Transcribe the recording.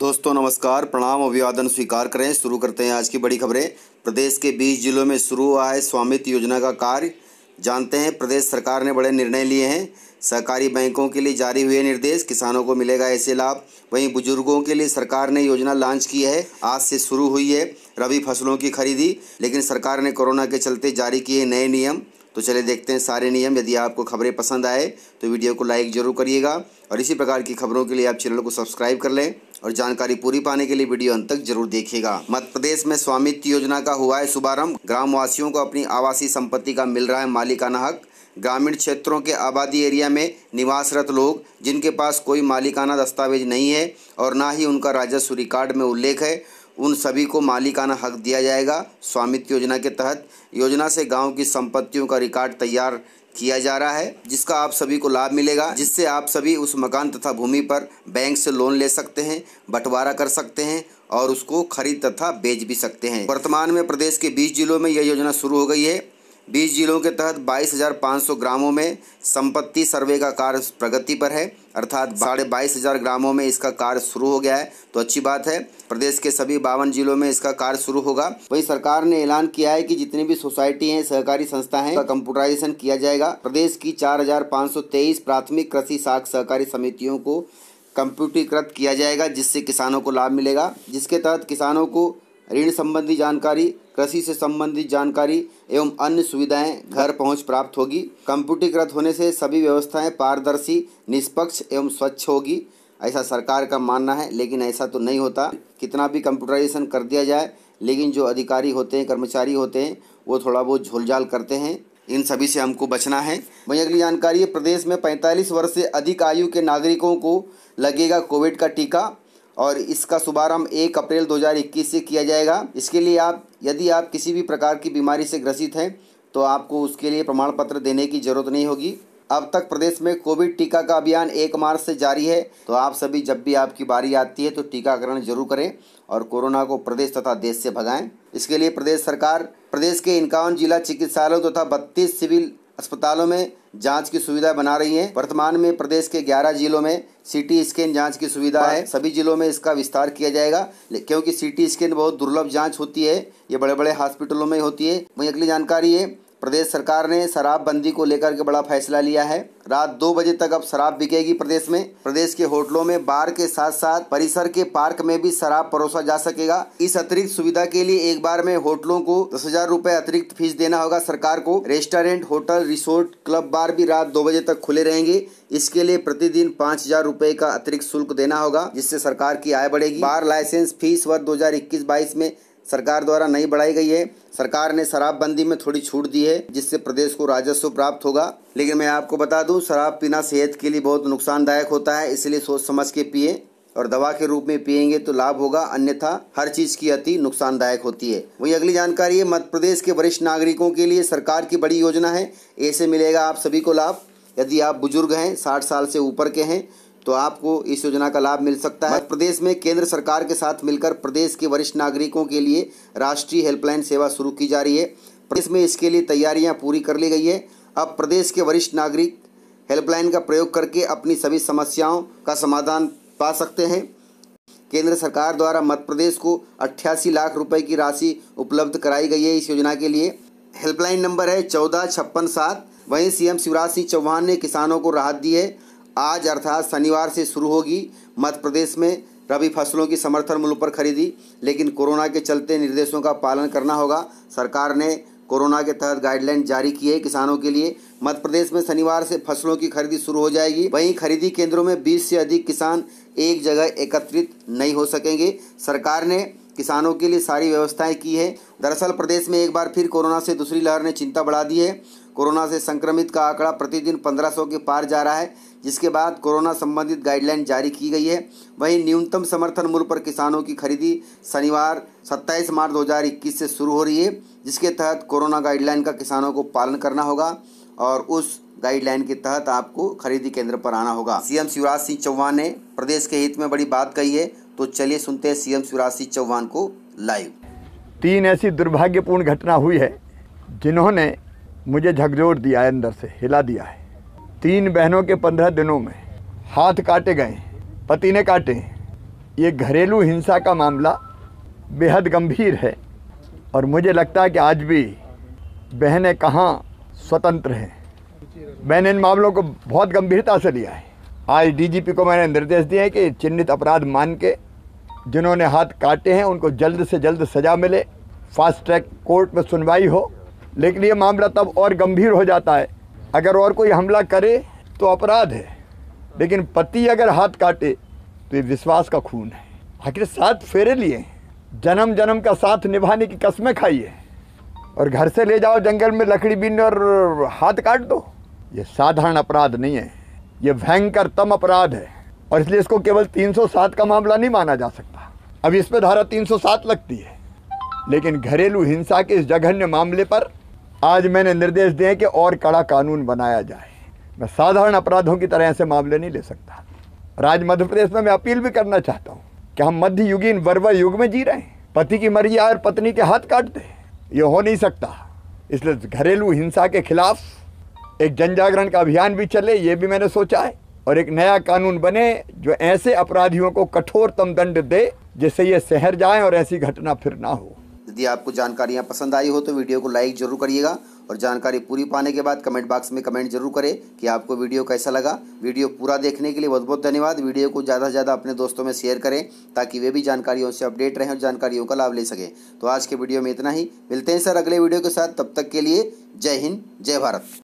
दोस्तों नमस्कार प्रणाम अभिवादन स्वीकार करें शुरू करते हैं आज की बड़ी खबरें प्रदेश के 20 जिलों में शुरू हुआ है स्वामित्व योजना का कार्य जानते हैं प्रदेश सरकार ने बड़े निर्णय लिए हैं सहकारी बैंकों के लिए जारी हुए निर्देश किसानों को मिलेगा ऐसे लाभ वहीं बुजुर्गों के लिए सरकार ने योजना लॉन्च की है आज से शुरू हुई है रबी फसलों की खरीदी लेकिन सरकार ने कोरोना के चलते जारी किए नए नियम तो चले देखते हैं सारे नियम यदि आपको खबरें पसंद आए तो वीडियो को लाइक ज़रूर करिएगा और इसी प्रकार की खबरों के लिए आप चैनल को सब्सक्राइब कर लें और जानकारी पूरी पाने के लिए वीडियो अंत तक जरूर देखिएगा मध्य प्रदेश में स्वामित्व योजना का हुआ है शुभारंभ ग्रामवासियों को अपनी आवासीय संपत्ति का मिल रहा है मालिकाना हक ग्रामीण क्षेत्रों के आबादी एरिया में निवासरत लोग जिनके पास कोई मालिकाना दस्तावेज नहीं है और ना ही उनका राजस्व रिकॉर्ड में उल्लेख है उन सभी को मालिकाना हक दिया जाएगा स्वामित्व योजना के तहत योजना से गांव की संपत्तियों का रिकॉर्ड तैयार किया जा रहा है जिसका आप सभी को लाभ मिलेगा जिससे आप सभी उस मकान तथा भूमि पर बैंक से लोन ले सकते हैं बंटवारा कर सकते हैं और उसको खरीद तथा बेच भी सकते हैं वर्तमान में प्रदेश के बीस जिलों में यह योजना शुरू हो गई है बीस जिलों के तहत 22,500 ग्रामों में संपत्ति सर्वे का कार्य प्रगति पर है अर्थात साढ़े बाईस हज़ार ग्रामों में इसका कार्य शुरू हो गया है तो अच्छी बात है प्रदेश के सभी बावन जिलों में इसका कार्य शुरू होगा वहीं सरकार ने ऐलान किया है कि जितनी भी सोसाइटी हैं सहकारी संस्था हैं उसका कंप्यूटराइजेशन किया जाएगा प्रदेश की चार प्राथमिक कृषि साख सहकारी समितियों को कंप्यूटरीकृत किया जाएगा जिससे किसानों को लाभ मिलेगा जिसके तहत किसानों को ऋण संबंधी जानकारी कृषि से संबंधित जानकारी एवं अन्य सुविधाएं घर पहुंच प्राप्त होगी कंप्यूटरीकृत होने से सभी व्यवस्थाएं पारदर्शी निष्पक्ष एवं स्वच्छ होगी ऐसा सरकार का मानना है लेकिन ऐसा तो नहीं होता कितना भी कंप्यूटराइजेशन कर दिया जाए लेकिन जो अधिकारी होते हैं कर्मचारी होते हैं वो थोड़ा बहुत झोलझाल करते हैं इन सभी से हमको बचना है वहीं अगली जानकारी है प्रदेश में 45 वर्ष से अधिक आयु के नागरिकों को लगेगा कोविड का टीका और इसका शुभारंभ एक अप्रैल दो से किया जाएगा इसके लिए आप यदि आप किसी भी प्रकार की बीमारी से ग्रसित हैं तो आपको उसके लिए प्रमाण पत्र देने की जरूरत नहीं होगी अब तक प्रदेश में कोविड टीका का अभियान एक मार्च से जारी है तो आप सभी जब भी आपकी बारी आती है तो टीकाकरण जरूर करें और कोरोना को प्रदेश तथा देश से भगाएं इसके लिए प्रदेश सरकार प्रदेश के इक्यावन जिला चिकित्सालयों तथा बत्तीस सिविल अस्पतालों में जांच की सुविधा बना रही है वर्तमान में प्रदेश के 11 जिलों में सीटी स्कैन जांच की सुविधा है सभी जिलों में इसका विस्तार किया जाएगा क्योंकि सीटी स्कैन बहुत दुर्लभ जांच होती है ये बड़े बड़े हॉस्पिटलों में होती है वही अगली जानकारी है प्रदेश सरकार ने शराबबंदी को लेकर के बड़ा फैसला लिया है रात दो बजे तक अब शराब बिकेगी प्रदेश में प्रदेश के होटलों में बार के साथ साथ परिसर के पार्क में भी शराब परोसा जा सकेगा इस अतिरिक्त सुविधा के लिए एक बार में होटलों को दस हजार रूपए अतिरिक्त फीस देना होगा सरकार को restaurant hotel resort club bar भी रात दो बजे तक खुले रहेंगे इसके लिए प्रतिदिन पाँच हजार रूपए का अतिरिक्त शुल्क देना होगा जिससे सरकार की आय बढ़ेगी बार लाइसेंस फीस वर्ष दो हजार इक्कीस बाईस में सरकार द्वारा नहीं बढ़ाई गई है सरकार ने शराबबंदी में थोड़ी छूट दी है जिससे प्रदेश को राजस्व प्राप्त होगा लेकिन मैं आपको बता दूं शराब पीना सेहत के लिए बहुत नुकसानदायक होता है इसलिए सोच समझ के पिए और दवा के रूप में पिएंगे तो लाभ होगा अन्यथा हर चीज की अति नुकसानदायक होती है वही अगली जानकारी है मध्य प्रदेश के वरिष्ठ नागरिकों के लिए सरकार की बड़ी योजना है ऐसे मिलेगा आप सभी को लाभ यदि आप बुजुर्ग हैं साठ साल से ऊपर के हैं तो आपको इस योजना का लाभ मिल सकता है प्रदेश में केंद्र सरकार के साथ मिलकर प्रदेश के वरिष्ठ नागरिकों के लिए राष्ट्रीय हेल्पलाइन सेवा शुरू की जा रही है प्रदेश में इसके लिए तैयारियां पूरी कर ली गई है अब प्रदेश के वरिष्ठ नागरिक हेल्पलाइन का प्रयोग करके अपनी सभी समस्याओं का समाधान पा सकते हैं केंद्र सरकार द्वारा मध्य प्रदेश को अट्ठासी लाख रुपए की राशि उपलब्ध कराई गई है इस योजना के लिए हेल्पलाइन नंबर है चौदह छप्पन सात वहीं सीएम शिवराज सिंह चौहान ने किसानों को राहत दी है आज अर्थात शनिवार से शुरू होगी मध्य प्रदेश में रबी फसलों की समर्थन मूल्य पर खरीदी लेकिन कोरोना के चलते निर्देशों का पालन करना होगा सरकार ने कोरोना के तहत गाइडलाइन जारी की है किसानों के लिए मध्य प्रदेश में शनिवार से फसलों की खरीदी शुरू हो जाएगी वहीं खरीदी केंद्रों में 20 से अधिक किसान एक जगह एकत्रित नहीं हो सकेंगे सरकार ने किसानों के लिए सारी व्यवस्थाएं की है दरअसल प्रदेश में एक बार फिर कोरोना से दूसरी लहर ने चिंता बढ़ा दी है कोरोना से संक्रमित का आंकड़ा प्रतिदिन 1500 के पार जा रहा है जिसके बाद कोरोना संबंधित गाइडलाइन जारी की गई है वहीं न्यूनतम समर्थन मूल्य पर किसानों की खरीदी शनिवार 27 मार्च 2021 से शुरू हो रही है जिसके तहत कोरोना गाइडलाइन का किसानों को पालन करना होगा और उस गाइडलाइन के तहत आपको खरीदी केंद्र पर आना होगा सीएम शिवराज सिंह चौहान ने प्रदेश के हित में बड़ी बात कही है तो चलिए सुनते हैं सीएम शिवराज सिंह चौहान को लाइव तीन ऐसी दुर्भाग्यपूर्ण घटना हुई है जिन्होंने मुझे झकझोर दिया है अंदर से हिला दिया है तीन बहनों के पंद्रह दिनों में हाथ काटे गए पति ने काटे ये घरेलू हिंसा का मामला बेहद गंभीर है और मुझे लगता है कि आज भी बहनें कहाँ स्वतंत्र हैं मैंने इन मामलों को बहुत गंभीरता से लिया है आज डीजीपी को मैंने निर्देश दिए हैं कि चिन्हित अपराध मान के जिन्होंने हाथ काटे हैं उनको जल्द से जल्द सज़ा मिले फास्ट ट्रैक कोर्ट में सुनवाई हो लेकिन ये मामला तब और गंभीर हो जाता है अगर और कोई हमला करे तो अपराध है लेकिन पति अगर हाथ काटे तो ये विश्वास का खून है आखिर साथ फेरे लिए जन्म जन्म का साथ निभाने की कस्में खाइए और घर से ले जाओ जंगल में लकड़ी बीन और हाथ काट दो ये साधारण अपराध नहीं है ये भयंकरतम अपराध है और इसलिए इसको केवल 307 का मामला नहीं माना जा सकता अब इस पर धारा 307 लगती है लेकिन घरेलू हिंसा के इस जघन्य मामले पर आज मैंने निर्देश दिए कि और कड़ा कानून बनाया जाए मैं साधारण अपराधों की तरह ऐसे मामले नहीं ले सकता राज्य मध्य प्रदेश में मैं अपील भी करना चाहता हूँ कि हम मध्य युगीन वर्व युग में जी रहे हैं पति की मर्जी और पत्नी के हाथ काट दे ये हो नहीं सकता इसलिए घरेलू हिंसा के खिलाफ एक जन जागरण का अभियान भी चले ये भी मैंने सोचा है और एक नया कानून बने जो ऐसे अपराधियों को कठोरतम दंड दे जिससे ये शहर जाए और ऐसी घटना फिर ना हो यदि आपको जानकारियाँ पसंद आई हो तो वीडियो को लाइक जरूर करिएगा और जानकारी पूरी पाने के बाद कमेंट बॉक्स में कमेंट जरूर करें कि आपको वीडियो कैसा लगा वीडियो पूरा देखने के लिए बहुत बहुत धन्यवाद वीडियो को ज़्यादा से ज़्यादा अपने दोस्तों में शेयर करें ताकि वे भी जानकारियों से अपडेट रहें और जानकारियों का लाभ ले सकें तो आज के वीडियो में इतना ही मिलते हैं सर अगले वीडियो के साथ तब तक के लिए जय हिंद जय भारत